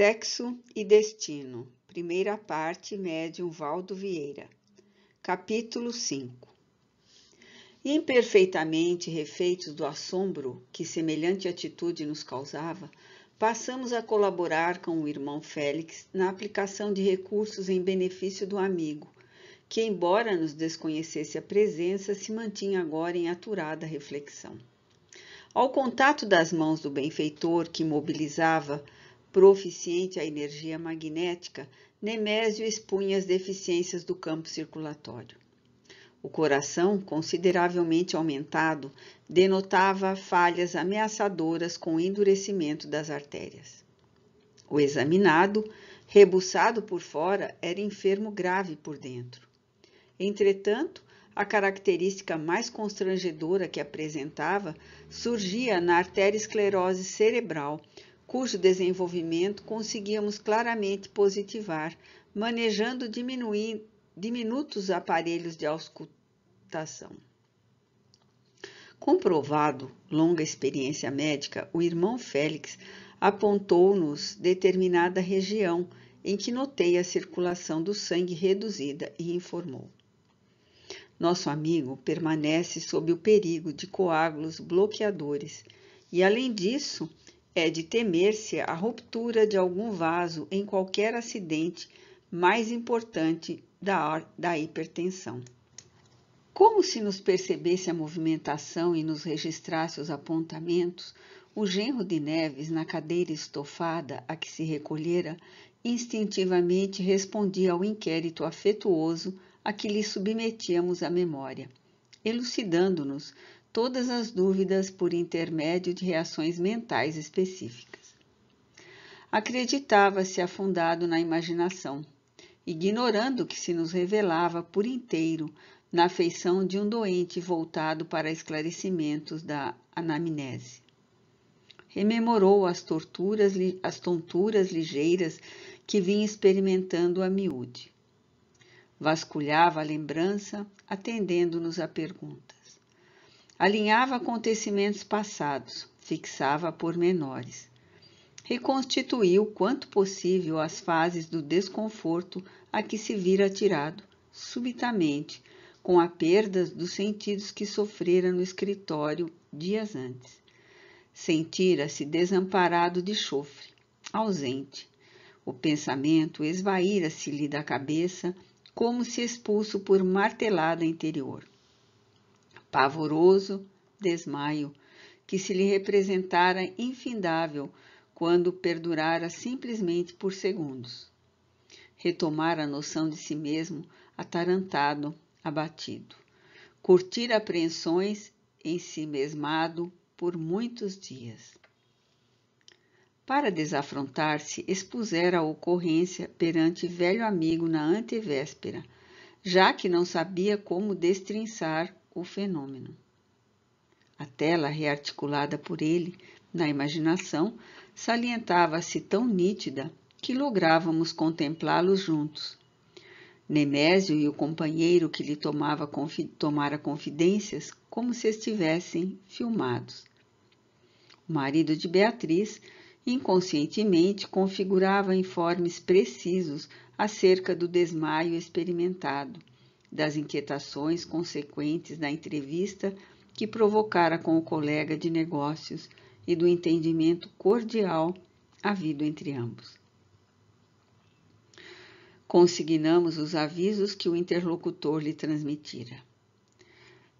Sexo e Destino, primeira parte, médium Valdo Vieira. Capítulo 5 Imperfeitamente refeitos do assombro que semelhante atitude nos causava, passamos a colaborar com o irmão Félix na aplicação de recursos em benefício do amigo, que, embora nos desconhecesse a presença, se mantinha agora em aturada reflexão. Ao contato das mãos do benfeitor que mobilizava Proficiente à energia magnética, Nemésio expunha as deficiências do campo circulatório. O coração, consideravelmente aumentado, denotava falhas ameaçadoras com endurecimento das artérias. O examinado, rebuçado por fora, era enfermo grave por dentro. Entretanto, a característica mais constrangedora que apresentava surgia na arteriosclerose cerebral, cujo desenvolvimento conseguíamos claramente positivar, manejando diminuir, diminutos aparelhos de auscultação. Comprovado longa experiência médica, o irmão Félix apontou-nos determinada região em que notei a circulação do sangue reduzida e informou. Nosso amigo permanece sob o perigo de coágulos bloqueadores e, além disso, é de temer-se a ruptura de algum vaso em qualquer acidente mais importante da, da hipertensão. Como se nos percebesse a movimentação e nos registrasse os apontamentos, o genro de Neves, na cadeira estofada a que se recolhera, instintivamente respondia ao inquérito afetuoso a que lhe submetíamos a memória, elucidando-nos todas as dúvidas por intermédio de reações mentais específicas. Acreditava-se afundado na imaginação, ignorando que se nos revelava por inteiro na feição de um doente voltado para esclarecimentos da anamnese. Rememorou as torturas, as tonturas ligeiras que vinha experimentando a miúde. Vasculhava a lembrança, atendendo-nos à pergunta: alinhava acontecimentos passados, fixava pormenores. Reconstituiu quanto possível as fases do desconforto a que se vira atirado, subitamente, com a perda dos sentidos que sofrera no escritório dias antes. Sentira-se desamparado de chofre, ausente. O pensamento esvaíra-se-lhe da cabeça, como se expulso por martelada interior pavoroso desmaio que se lhe representara infindável quando perdurara simplesmente por segundos. Retomar a noção de si mesmo, atarantado, abatido. Curtir apreensões em si mesmado por muitos dias. Para desafrontar-se, expusera a ocorrência perante velho amigo na antevéspera, já que não sabia como destrinçar o fenômeno. A tela rearticulada por ele na imaginação salientava-se tão nítida que lográvamos contemplá-los juntos. Nemésio e o companheiro que lhe tomava confi tomara confidências como se estivessem filmados. O marido de Beatriz inconscientemente configurava informes precisos acerca do desmaio experimentado das inquietações consequentes da entrevista que provocara com o colega de negócios e do entendimento cordial havido entre ambos. Consignamos os avisos que o interlocutor lhe transmitira.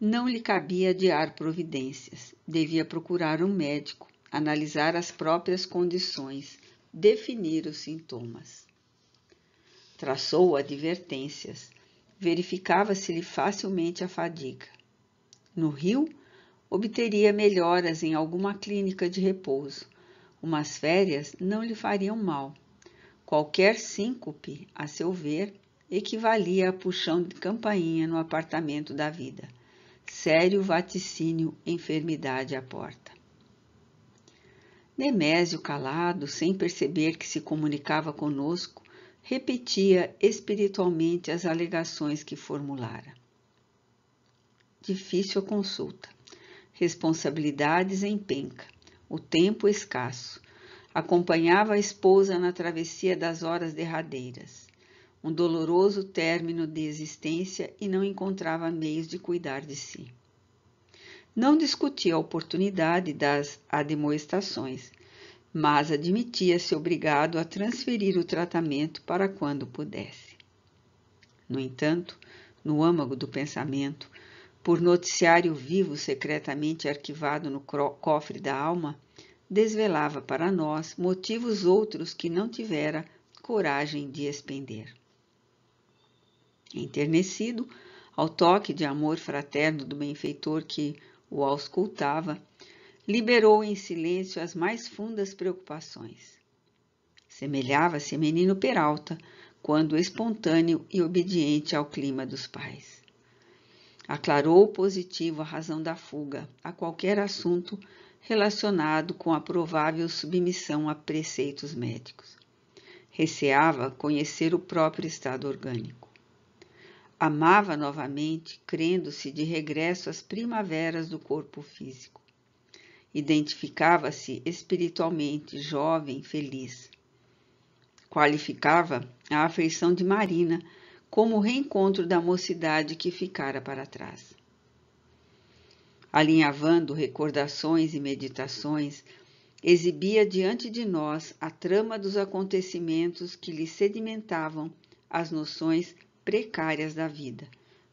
Não lhe cabia adiar providências, devia procurar um médico, analisar as próprias condições, definir os sintomas. Traçou advertências, verificava-se-lhe facilmente a fadiga. No Rio, obteria melhoras em alguma clínica de repouso. Umas férias não lhe fariam mal. Qualquer síncope, a seu ver, equivalia a puxão de campainha no apartamento da vida. Sério vaticínio, enfermidade à porta. Nemésio, calado, sem perceber que se comunicava conosco, repetia espiritualmente as alegações que formulara. Difícil a consulta. Responsabilidades em penca. O tempo escasso. Acompanhava a esposa na travessia das horas derradeiras. Um doloroso término de existência e não encontrava meios de cuidar de si. Não discutia a oportunidade das admoestações mas admitia-se obrigado a transferir o tratamento para quando pudesse. No entanto, no âmago do pensamento, por noticiário vivo secretamente arquivado no cofre da alma, desvelava para nós motivos outros que não tivera coragem de expender. Enternecido, ao toque de amor fraterno do benfeitor que o auscultava, liberou em silêncio as mais fundas preocupações. Semelhava-se menino Peralta, quando espontâneo e obediente ao clima dos pais. Aclarou positivo a razão da fuga a qualquer assunto relacionado com a provável submissão a preceitos médicos. Receava conhecer o próprio estado orgânico. Amava novamente, crendo-se de regresso às primaveras do corpo físico. Identificava-se espiritualmente jovem, feliz. Qualificava a afeição de Marina como o reencontro da mocidade que ficara para trás. Alinhavando recordações e meditações, exibia diante de nós a trama dos acontecimentos que lhe sedimentavam as noções precárias da vida,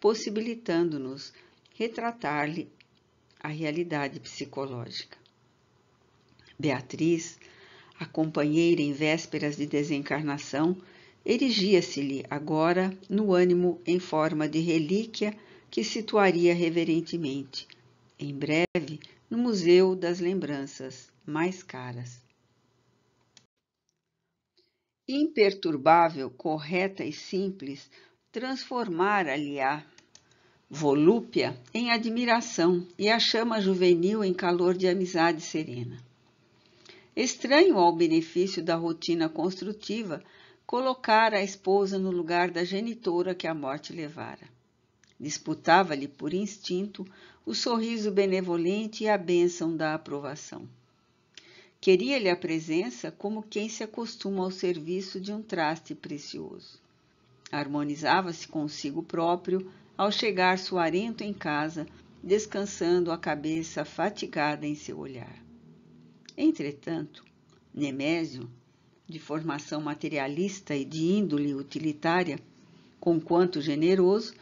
possibilitando-nos retratar-lhe a realidade psicológica. Beatriz, a companheira em vésperas de desencarnação, erigia-se-lhe agora no ânimo em forma de relíquia que situaria reverentemente, em breve, no Museu das Lembranças Mais Caras. Imperturbável, correta e simples, transformara lhe a volúpia em admiração e a chama juvenil em calor de amizade serena. Estranho ao benefício da rotina construtiva colocar a esposa no lugar da genitora que a morte levara. Disputava-lhe por instinto o sorriso benevolente e a bênção da aprovação. Queria-lhe a presença como quem se acostuma ao serviço de um traste precioso. Harmonizava-se consigo próprio, ao chegar suarento em casa, descansando a cabeça fatigada em seu olhar. Entretanto, Nemésio, de formação materialista e de índole utilitária, conquanto generoso,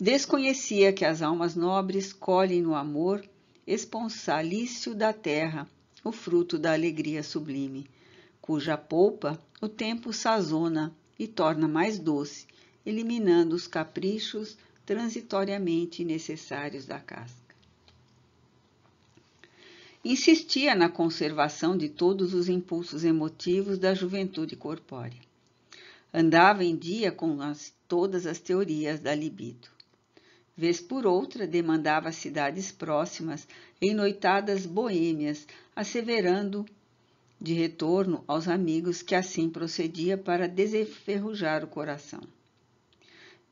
desconhecia que as almas nobres colhem no amor esponsalício da terra o fruto da alegria sublime, cuja polpa o tempo sazona e torna mais doce, eliminando os caprichos transitoriamente necessários da casca. Insistia na conservação de todos os impulsos emotivos da juventude corpórea. Andava em dia com as, todas as teorias da libido. Vez por outra, demandava cidades próximas, em noitadas boêmias, asseverando de retorno aos amigos que assim procedia para desenferrujar o coração.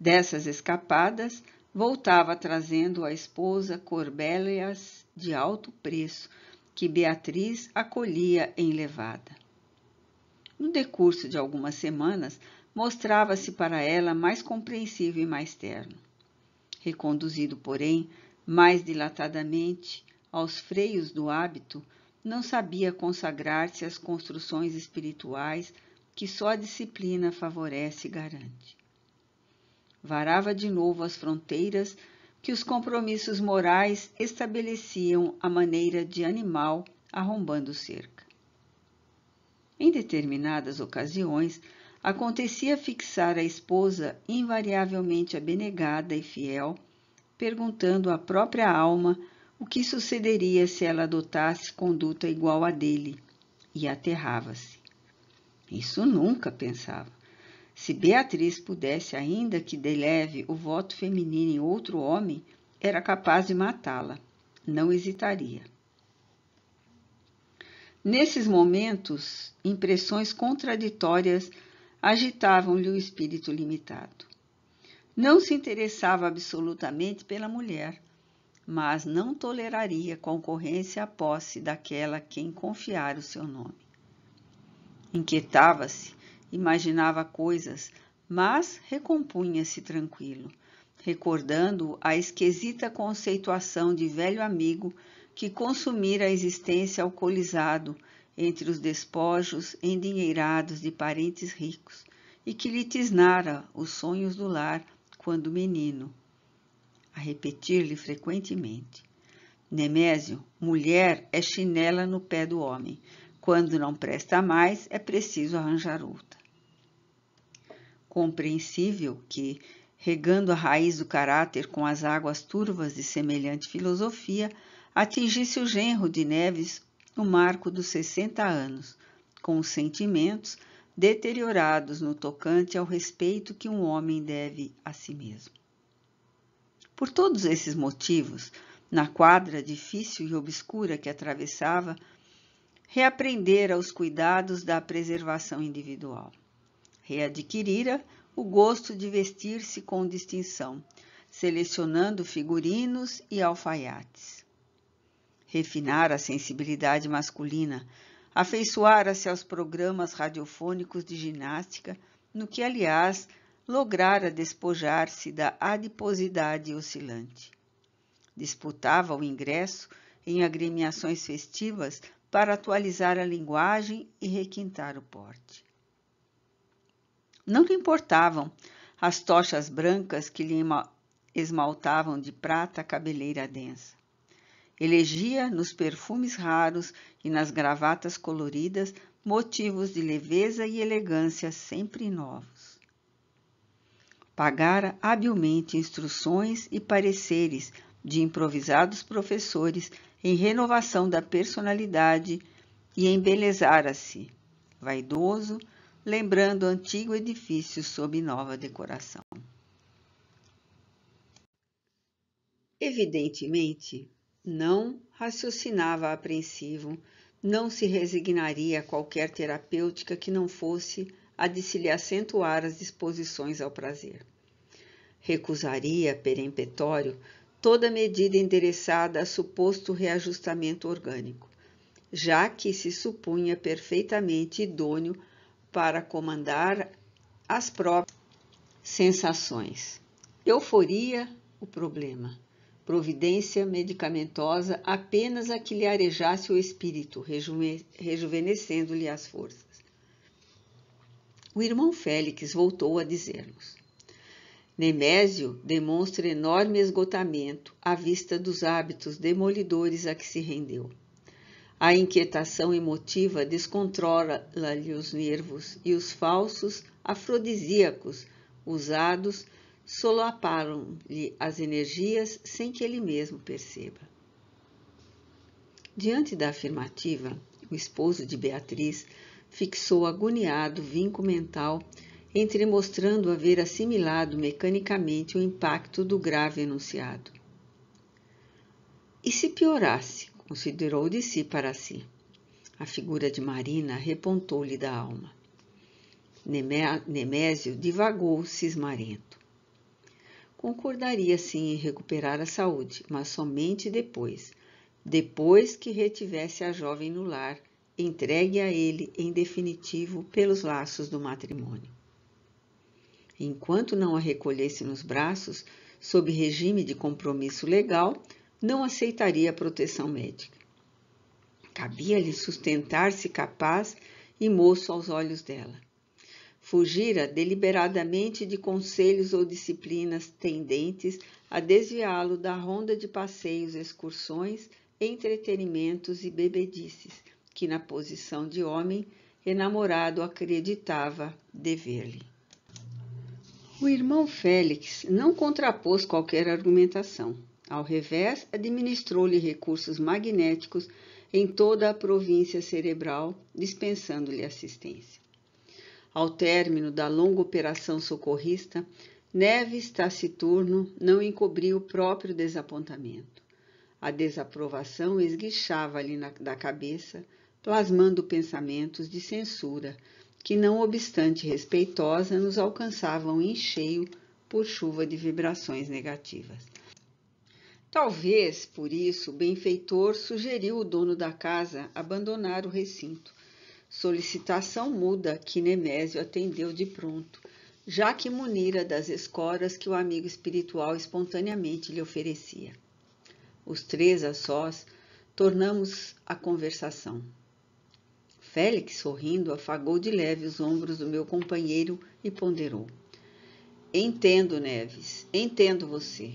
Dessas escapadas, voltava trazendo a esposa corbélias de alto preço, que Beatriz acolhia em levada. No decurso de algumas semanas, mostrava-se para ela mais compreensivo e mais terno. Reconduzido, porém, mais dilatadamente aos freios do hábito, não sabia consagrar-se às construções espirituais que só a disciplina favorece e garante varava de novo as fronteiras que os compromissos morais estabeleciam à maneira de animal arrombando cerca. Em determinadas ocasiões, acontecia fixar a esposa invariavelmente abnegada e fiel, perguntando à própria alma o que sucederia se ela adotasse conduta igual à dele, e aterrava-se. Isso nunca pensava. Se Beatriz pudesse, ainda que de leve, o voto feminino em outro homem, era capaz de matá-la. Não hesitaria. Nesses momentos, impressões contraditórias agitavam-lhe o espírito limitado. Não se interessava absolutamente pela mulher, mas não toleraria concorrência à posse daquela quem confiara o seu nome. Inquietava-se imaginava coisas, mas recompunha-se tranquilo, recordando a esquisita conceituação de velho amigo que consumira a existência alcoolizado entre os despojos endinheirados de parentes ricos e que lhe tisnara os sonhos do lar quando menino, a repetir-lhe frequentemente. Nemésio, mulher é chinela no pé do homem. Quando não presta mais, é preciso arranjar outra compreensível que, regando a raiz do caráter com as águas turvas de semelhante filosofia, atingisse o genro de Neves no marco dos 60 anos, com os sentimentos deteriorados no tocante ao respeito que um homem deve a si mesmo. Por todos esses motivos, na quadra difícil e obscura que atravessava, reaprendera os cuidados da preservação individual readquirira o gosto de vestir-se com distinção, selecionando figurinos e alfaiates. Refinar a sensibilidade masculina, afeiçoara-se aos programas radiofônicos de ginástica, no que, aliás, lograra despojar-se da adiposidade oscilante. Disputava o ingresso em agremiações festivas para atualizar a linguagem e requintar o porte. Não lhe importavam as tochas brancas que lhe esmaltavam de prata a cabeleira densa. Elegia nos perfumes raros e nas gravatas coloridas motivos de leveza e elegância sempre novos. Pagara habilmente instruções e pareceres de improvisados professores em renovação da personalidade e embelezara-se, vaidoso, lembrando o antigo edifício sob nova decoração. Evidentemente, não raciocinava apreensivo, não se resignaria a qualquer terapêutica que não fosse a de se lhe acentuar as disposições ao prazer. Recusaria, peremptório, toda medida endereçada a suposto reajustamento orgânico, já que se supunha perfeitamente idôneo para comandar as próprias sensações. Euforia, o problema. Providência medicamentosa apenas a que lhe arejasse o espírito, rejuvenescendo-lhe as forças. O irmão Félix voltou a dizer-nos: Nemésio demonstra enorme esgotamento à vista dos hábitos demolidores a que se rendeu. A inquietação emotiva descontrola-lhe os nervos e os falsos afrodisíacos usados solaparam-lhe as energias sem que ele mesmo perceba. Diante da afirmativa, o esposo de Beatriz fixou agoniado o vinco mental, entre mostrando haver assimilado mecanicamente o impacto do grave enunciado. E se piorasse? considerou de si para si. A figura de Marina repontou-lhe da alma. Nemésio divagou cismarento. Concordaria sim em recuperar a saúde, mas somente depois, depois que retivesse a jovem no lar, entregue a ele em definitivo pelos laços do matrimônio. Enquanto não a recolhesse nos braços, sob regime de compromisso legal, não aceitaria a proteção médica. Cabia-lhe sustentar-se capaz e moço aos olhos dela. Fugira deliberadamente de conselhos ou disciplinas tendentes a desviá-lo da ronda de passeios, excursões, entretenimentos e bebedices que, na posição de homem, enamorado acreditava dever-lhe. O irmão Félix não contrapôs qualquer argumentação. Ao revés, administrou-lhe recursos magnéticos em toda a província cerebral, dispensando-lhe assistência. Ao término da longa operação socorrista, Neves taciturno não encobria o próprio desapontamento. A desaprovação esguichava-lhe da cabeça, plasmando pensamentos de censura que, não obstante respeitosa, nos alcançavam em cheio por chuva de vibrações negativas. Talvez, por isso, o benfeitor sugeriu o dono da casa abandonar o recinto. Solicitação muda que Nemésio atendeu de pronto, já que munira das escoras que o amigo espiritual espontaneamente lhe oferecia. Os três a sós tornamos a conversação. Félix, sorrindo, afagou de leve os ombros do meu companheiro e ponderou: Entendo, Neves, entendo você.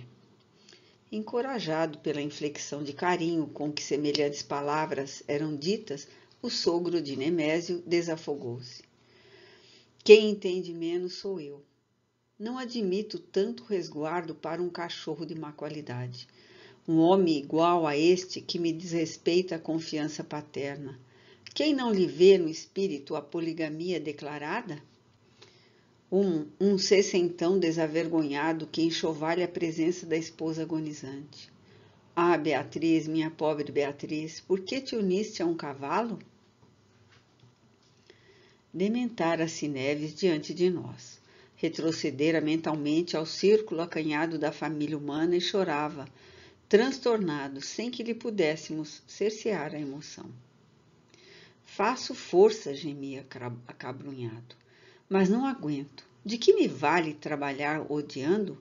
Encorajado pela inflexão de carinho com que semelhantes palavras eram ditas, o sogro de Nemésio desafogou-se. Quem entende menos sou eu. Não admito tanto resguardo para um cachorro de má qualidade. Um homem igual a este que me desrespeita a confiança paterna. Quem não lhe vê no espírito a poligamia declarada? Um, um sessentão desavergonhado que enxovalha a presença da esposa agonizante. Ah, Beatriz, minha pobre Beatriz, por que te uniste a um cavalo? Dementara-se Neves diante de nós. Retrocedera mentalmente ao círculo acanhado da família humana e chorava, transtornado, sem que lhe pudéssemos cercear a emoção. Faço força, gemia acabrunhado mas não aguento. De que me vale trabalhar odiando?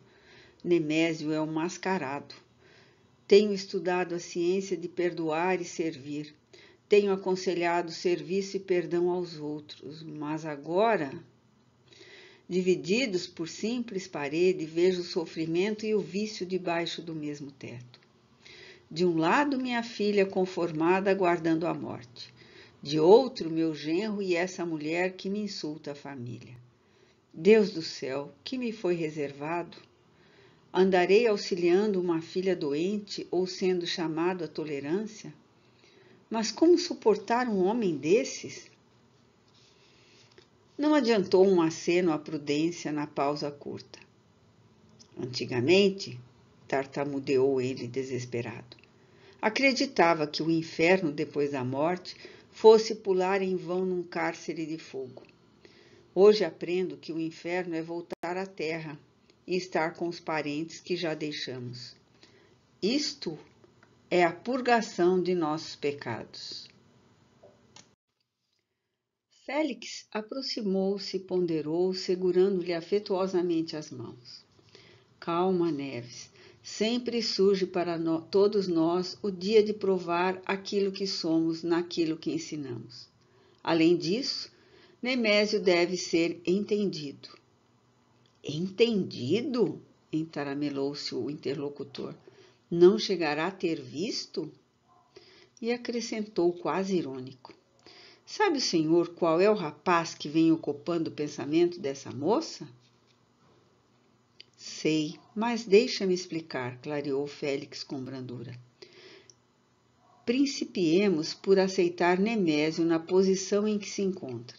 Nemésio é um mascarado. Tenho estudado a ciência de perdoar e servir. Tenho aconselhado serviço e perdão aos outros, mas agora, divididos por simples parede, vejo o sofrimento e o vício debaixo do mesmo teto. De um lado, minha filha conformada aguardando a morte de outro meu genro e essa mulher que me insulta a família. Deus do céu, que me foi reservado? Andarei auxiliando uma filha doente ou sendo chamado à tolerância? Mas como suportar um homem desses? Não adiantou um aceno à prudência na pausa curta. Antigamente, tartamudeou ele desesperado, acreditava que o inferno depois da morte fosse pular em vão num cárcere de fogo. Hoje aprendo que o inferno é voltar à terra e estar com os parentes que já deixamos. Isto é a purgação de nossos pecados. Félix aproximou-se ponderou, segurando-lhe afetuosamente as mãos. Calma, Neves, Sempre surge para no, todos nós o dia de provar aquilo que somos naquilo que ensinamos. Além disso, Nemésio deve ser entendido. Entendido? entaramelou-se o interlocutor. Não chegará a ter visto? E acrescentou quase irônico. Sabe o senhor qual é o rapaz que vem ocupando o pensamento dessa moça? Sei, mas deixa-me explicar, clareou Félix com brandura. Principiemos por aceitar Nemésio na posição em que se encontra.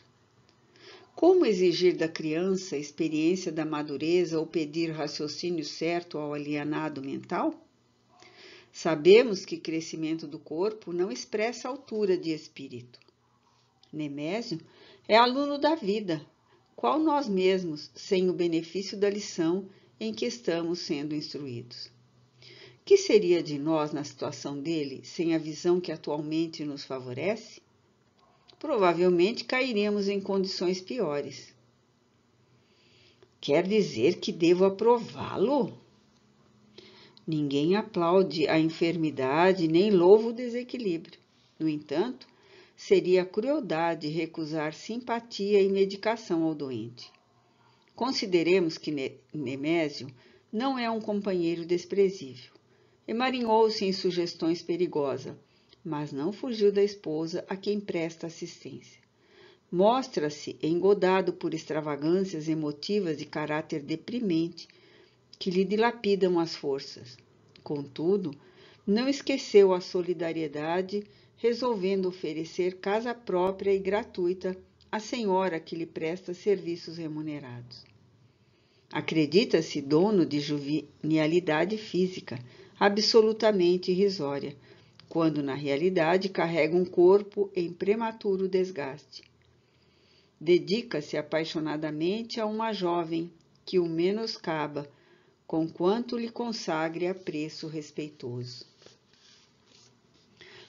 Como exigir da criança a experiência da madureza ou pedir raciocínio certo ao alienado mental? Sabemos que crescimento do corpo não expressa altura de espírito. Nemésio é aluno da vida, qual nós mesmos, sem o benefício da lição em que estamos sendo instruídos. Que seria de nós na situação dele sem a visão que atualmente nos favorece? Provavelmente cairíamos em condições piores. Quer dizer que devo aprová-lo? Ninguém aplaude a enfermidade nem louva o desequilíbrio. No entanto, seria crueldade recusar simpatia e medicação ao doente. Consideremos que Nemésio não é um companheiro desprezível. Emarinhou-se em sugestões perigosas, mas não fugiu da esposa a quem presta assistência. Mostra-se engodado por extravagâncias emotivas de caráter deprimente que lhe dilapidam as forças. Contudo, não esqueceu a solidariedade, resolvendo oferecer casa própria e gratuita a senhora que lhe presta serviços remunerados. Acredita-se dono de juvenilidade física, absolutamente irrisória, quando na realidade carrega um corpo em prematuro desgaste. Dedica-se apaixonadamente a uma jovem que o menoscaba, conquanto lhe consagre a preço respeitoso.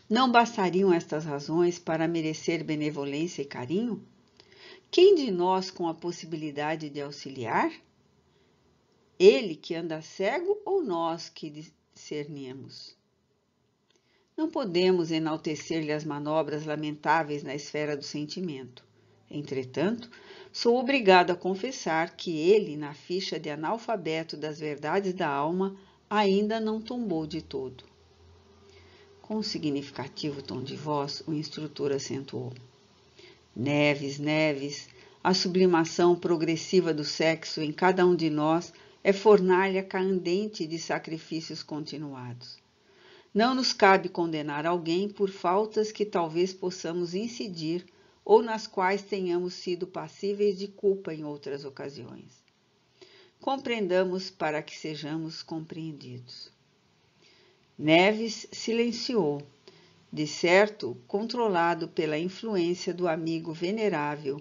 Não bastariam estas razões para merecer benevolência e carinho? Quem de nós com a possibilidade de auxiliar? Ele que anda cego ou nós que discernemos? Não podemos enaltecer-lhe as manobras lamentáveis na esfera do sentimento. Entretanto, sou obrigado a confessar que ele, na ficha de analfabeto das verdades da alma, ainda não tombou de todo. Com um significativo tom de voz, o instrutor acentuou: Neves, Neves, a sublimação progressiva do sexo em cada um de nós é fornalha candente de sacrifícios continuados. Não nos cabe condenar alguém por faltas que talvez possamos incidir ou nas quais tenhamos sido passíveis de culpa em outras ocasiões. Compreendamos para que sejamos compreendidos. Neves silenciou, de certo controlado pela influência do amigo venerável,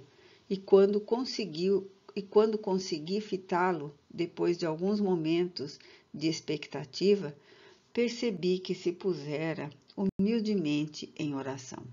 e quando conseguiu e quando consegui fitá-lo, depois de alguns momentos de expectativa, percebi que se pusera humildemente em oração.